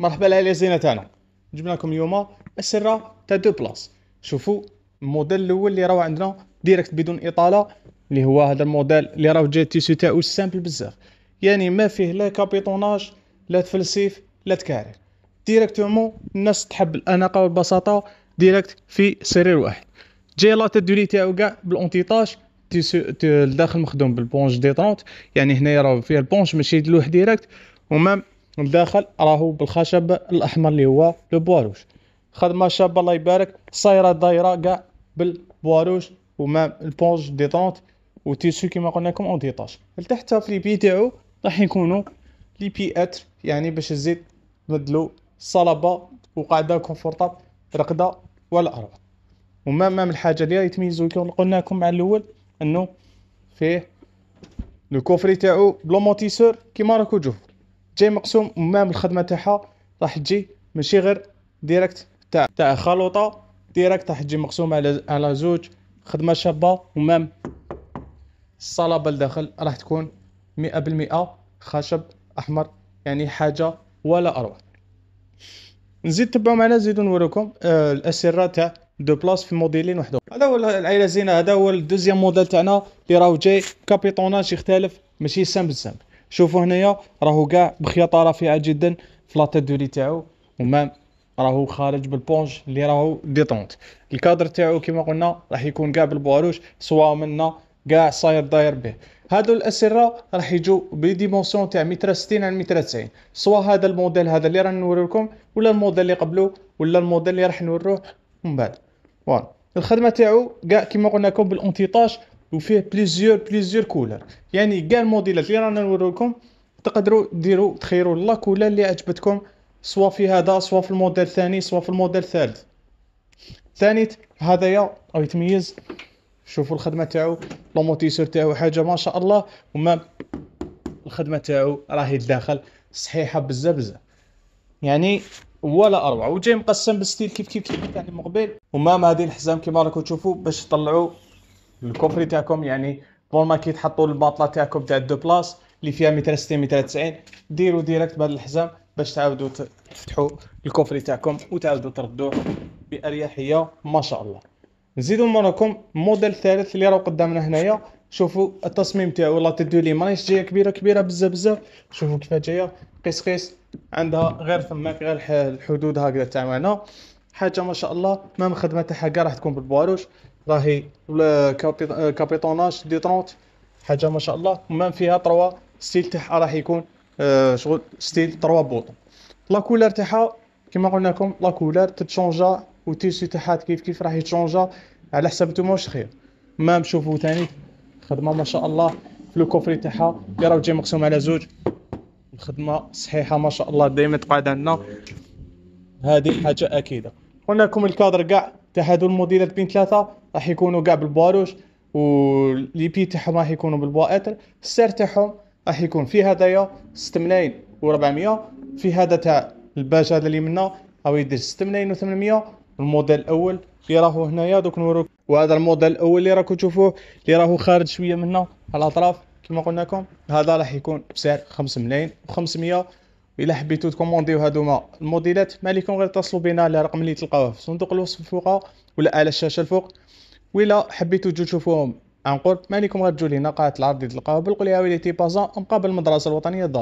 مرحبا الزينة تاعنا جبنا لكم اليوم السره تاع دو بلاص شوفوا الموديل الاول اللي راهو عندنا ديريكت بدون اطاله اللي هو هذا الموديل اللي راهو جاي التيسو تاعو سامبل بزاف يعني ما فيه لا كابيطوناج لا تفلسيف لا تكارير ديريكتومون الناس تحب الاناقه والبساطه ديريكت في سرير واحد جاي لا تدولي تاعو كاع بالانتيطاج تيسو الداخل مخدوم بالبونج ديطونت يعني هنايا راه فيه البونج ماشي لوح ديريكت ومام من الداخل راهو بالخشب الاحمر اللي هو لو بواروش خدمه شابه الله يبارك صايره دايره كاع بالبواروش وما البونج ديطونت وتيسو كيما قلنا لكم اون ديطاج لتحت في البي تاعو راح يكونوا لي بي اتر يعني باش الزيت نبدلو صلبه وقاعده كونفورتاب رقده ولا اربط وما مام الحاجه اللي يتميزوا كيما قلنا لكم مع الاول انه فيه لو كوفري تاعو بلوموتيسور كيما راكو تشوفوا جاي مقسوم امام الخدمه تاعها راح تجي ماشي غير ديريكت تاع تاع خلوطه ديريكت راح تجي مقسومه على على زوج خدمه شابه امام الصلابه لداخل راح تكون مئة بالمئة خشب احمر يعني حاجه ولا اروع نزيد تبعوا معنا نزيدو نوريكم آه، الاسره تاع دو بلاص في موديلين وحده هذا هو العيله زينه هذا هو الدوزيام موديل تاعنا اللي راهو جاي كابيطوناج يختلف ماشي سامبل سامبل شوفوا هنايا راهو كاع بخياطه رفيعه جدا في لا دوري تاعو ومام راهو خارج بالبونج اللي راهو ديطونت الكادر تاعو كما قلنا راح يكون كاع بالبواروش سوا منا كاع صاير داير به هادو الاسره راح يجوا بديمونسيون تاع متر 60 على متر 90 سوا هذا الموديل هذا اللي نوري لكم ولا الموديل اللي قبله ولا الموديل اللي راح نوروه من بعد الخدمه تاعو كاع كما قلنا لكم بالانتيطاج وفيه بليزيور بليزيور كولر يعني كاع الموديلات اللي رانا نوريكم تقدروا ديروا تخيروا لا كولر اللي عجبتكم سواء في هذا سواء في الموديل الثاني سواء في الموديل الثالث ثاني هذايا او يتميز شوفوا الخدمه تاعو لوموتيسور تاعو حاجه ما شاء الله وما الخدمه تاعو راهي الداخل صحيحه بزاف بزاف يعني ولا اروع وجاي مقسم بالستيل كيف كيف كيف تاع يعني المقبل وما هذه الحزام كما راكم تشوفوا باش تطلعوا الكوفري تاعكم يعني بون ما كي تحطوا الباطله تاعكم تاع دو بلاص اللي فيها 260 290 ديروا ديريكت بهذا الحزام باش تعاودوا تفتحوا الكوفري تاعكم وتعاودوا تردوه باريحيه ما شاء الله نزيدوا مراكم موديل ثالث اللي راهو قدامنا هنايا شوفوا التصميم تاعو والله تدو لي مانيش جايه كبيره كبيره بزاف بزاف شوفوا كيفاه جايه قيس قيس عندها غير ثماك غير الحدود هكذا تاعنا حاجه ما شاء الله ما مخدمه تاعها كاع راح تكون بالبواروش راهي ولا كابيتوناج آه، دي 30 حاجه ما شاء الله ومام فيها 3 ستيل تاعها راح يكون آه، شغل ستيل 3 بوطون لا كولور تاعها كما قلنا لكم لا كولور تتشونجا وتيسي تاعها كيف كيف راح يتشونجا على حسب نتوما واش خير مام شوفوا ثاني خدمه ما شاء الله في الكوفري تاعها اللي راه جاي مقسوم على زوج الخدمه صحيحه ما شاء الله دائما تقعد عندنا هذه حاجه اكيده قلنا لكم الكادر كاع تاع هذو الموديلات بين ثلاثه راح يكونوا قاع بالبواروش واللي بي تاعهم راح يكونوا بالبواتر السعر تاعهم راح يكون في هذايا 6 و400 في هذا تاع الباج هذا اللي منا راهو يدير 6 و800 الموديل الاول اللي راهو هنايا دوك نوريك وهذا الموديل الاول اللي راكم تشوفوه اللي راهو خارج شويه منا على الاطراف كما قلنا لكم هذا راح يكون بسعر 5 ملايين و500 الا حبيتو تكومونديو هذوما الموديلات ما عليكم غير تصلوا بنا على الرقم اللي تلقاوه في صندوق الوصف فوقه ولا على الشاشه الفوق ولا حبيتو تجو تشوفوهم عن قرب مالكم غتجو لهنا قاعة العرض ديال القابل قل يا وليتي بازا مقابل المدرسة الوطنية الدار